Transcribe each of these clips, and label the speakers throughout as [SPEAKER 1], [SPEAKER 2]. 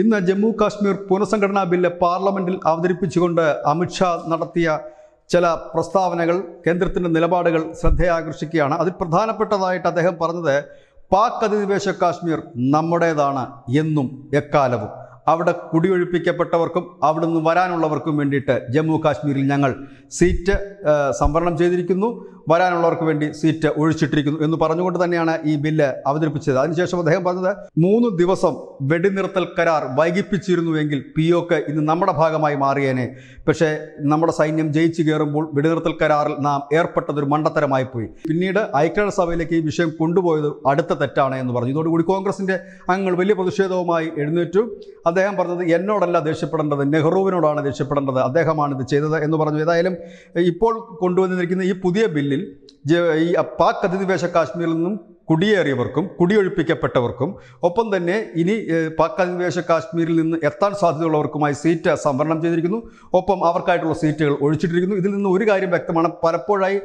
[SPEAKER 1] ഇന്ന് ജമ്മു കാശ്മീർ പുനഃസംഘടനാ ബില്ല് പാർലമെന്റിൽ അവതരിപ്പിച്ചുകൊണ്ട് അമിത്ഷാ നടത്തിയ ചില പ്രസ്താവനകൾ കേന്ദ്രത്തിൻ്റെ നിലപാടുകൾ ശ്രദ്ധയാകർഷിക്കുകയാണ് അതിൽ പ്രധാനപ്പെട്ടതായിട്ട് അദ്ദേഹം പറഞ്ഞത് പാക് അധിനിവേശ കാശ്മീർ നമ്മുടേതാണ് എന്നും എക്കാലവും അവിടെ കുടിയൊഴിപ്പിക്കപ്പെട്ടവർക്കും അവിടെ നിന്ന് വരാനുള്ളവർക്കും വേണ്ടിയിട്ട് ജമ്മു കാശ്മീരിൽ ഞങ്ങൾ സീറ്റ് സംവരണം ചെയ്തിരിക്കുന്നു വരാനുള്ളവർക്ക് വേണ്ടി സീറ്റ് ഒഴിച്ചിട്ടിരിക്കുന്നു എന്ന് പറഞ്ഞുകൊണ്ട് തന്നെയാണ് ഈ ബില്ല് അവതരിപ്പിച്ചത് അതിനുശേഷം അദ്ദേഹം പറഞ്ഞത് മൂന്ന് ദിവസം വെടിനിർത്തൽ കരാർ വൈകിപ്പിച്ചിരുന്നുവെങ്കിൽ പി ഒക്ക് ഇന്ന് നമ്മുടെ ഭാഗമായി മാറിയേനെ പക്ഷേ നമ്മുടെ സൈന്യം ജയിച്ചു കയറുമ്പോൾ വെടിനിർത്തൽ കരാറിൽ നാം ഒരു മണ്ടത്തരമായി പോയി പിന്നീട് ഐക്യരാഷ്ട്രസഭയിലേക്ക് ഈ വിഷയം കൊണ്ടുപോയത് അടുത്ത തെറ്റാണ് എന്ന് പറഞ്ഞു ഇതോടുകൂടി കോൺഗ്രസിന്റെ അംഗങ്ങൾ വലിയ പ്രതിഷേധവുമായി എഴുന്നേറ്റു അദ്ദേഹം പറഞ്ഞത് എന്നോടല്ല ദേഷ്യപ്പെടേണ്ടത് നെഹ്റുവിനോടാണ് ദേഷ്യപ്പെടേണ്ടത് ഇത് ചെയ്തത് എന്ന് പറഞ്ഞു ഏതായാലും ഇപ്പോൾ കൊണ്ടുവന്നിരിക്കുന്ന ഈ പുതിയ ബില്ലിൽ ഈ പാക് അധിനിവേശ കാശ്മീരിൽ നിന്നും കുടിയേറിയവർക്കും കുടിയൊഴിപ്പിക്കപ്പെട്ടവർക്കും ഒപ്പം തന്നെ ഇനി പാക് അധിനിവേശ കാശ്മീരിൽ നിന്ന് എത്താൻ സാധ്യതയുള്ളവർക്കുമായി സീറ്റ് സംവരണം ചെയ്തിരിക്കുന്നു ഒപ്പം അവർക്കായിട്ടുള്ള സീറ്റുകൾ ഒഴിച്ചിട്ടിരിക്കുന്നു ഇതിൽ നിന്ന് ഒരു കാര്യം വ്യക്തമാണ് പലപ്പോഴായി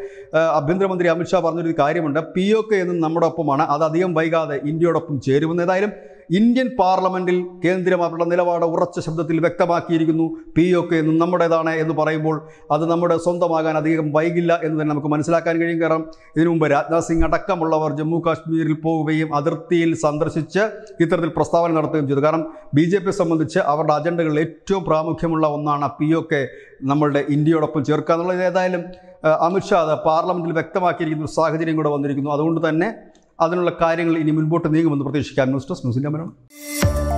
[SPEAKER 1] ആഭ്യന്തരമന്ത്രി അമിത്ഷാ പറഞ്ഞൊരു കാര്യമുണ്ട് പി ഒ കെ എന്നും നമ്മുടെ ഒപ്പമാണ് അത് അധികം വൈകാതെ ഇന്ത്യയോടൊപ്പം ചേരുമെന്ന് ഏതായാലും ഇന്ത്യൻ പാർലമെന്റിൽ കേന്ദ്രം അവരുടെ നിലപാട് ഉറച്ച ശബ്ദത്തിൽ വ്യക്തമാക്കിയിരിക്കുന്നു പി ഒ കെ എന്ന് നമ്മുടേതാണ് എന്ന് പറയുമ്പോൾ അത് നമ്മുടെ സ്വന്തമാകാൻ അധികം വൈകില്ല എന്ന് തന്നെ നമുക്ക് മനസ്സിലാക്കാൻ കഴിയും കാരണം ഇതിനു മുമ്പ് രാജ്നാഥ് സിംഗ് അടക്കമുള്ളവർ ജമ്മു കാശ്മീരിൽ പോവുകയും അതിർത്തിയിൽ സന്ദർശിച്ച് ഇത്തരത്തിൽ പ്രസ്താവന നടത്തുകയും ചെയ്തു കാരണം ബി ജെ സംബന്ധിച്ച് അവരുടെ അജണ്ടകളിൽ ഏറ്റവും പ്രാമുഖ്യമുള്ള ഒന്നാണ് പി ഒ കെ നമ്മളുടെ ഇന്ത്യയോടൊപ്പം ചേർക്കുക എന്നുള്ളത് ഏതായാലും അമിത്ഷാ അത് പാർലമെൻറ്റിൽ വ്യക്തമാക്കിയിരിക്കുന്ന ഒരു സാഹചര്യം കൂടെ വന്നിരിക്കുന്നു അതുകൊണ്ട് തന്നെ അതിനുള്ള കാര്യങ്ങൾ ഇനി മുൻപോട്ട് നീങ്ങുമെന്ന് പ്രതീക്ഷിക്കാൻ ന്യൂസ് ഡെസ്ക് ന്യൂസിൻ്റെ മരണം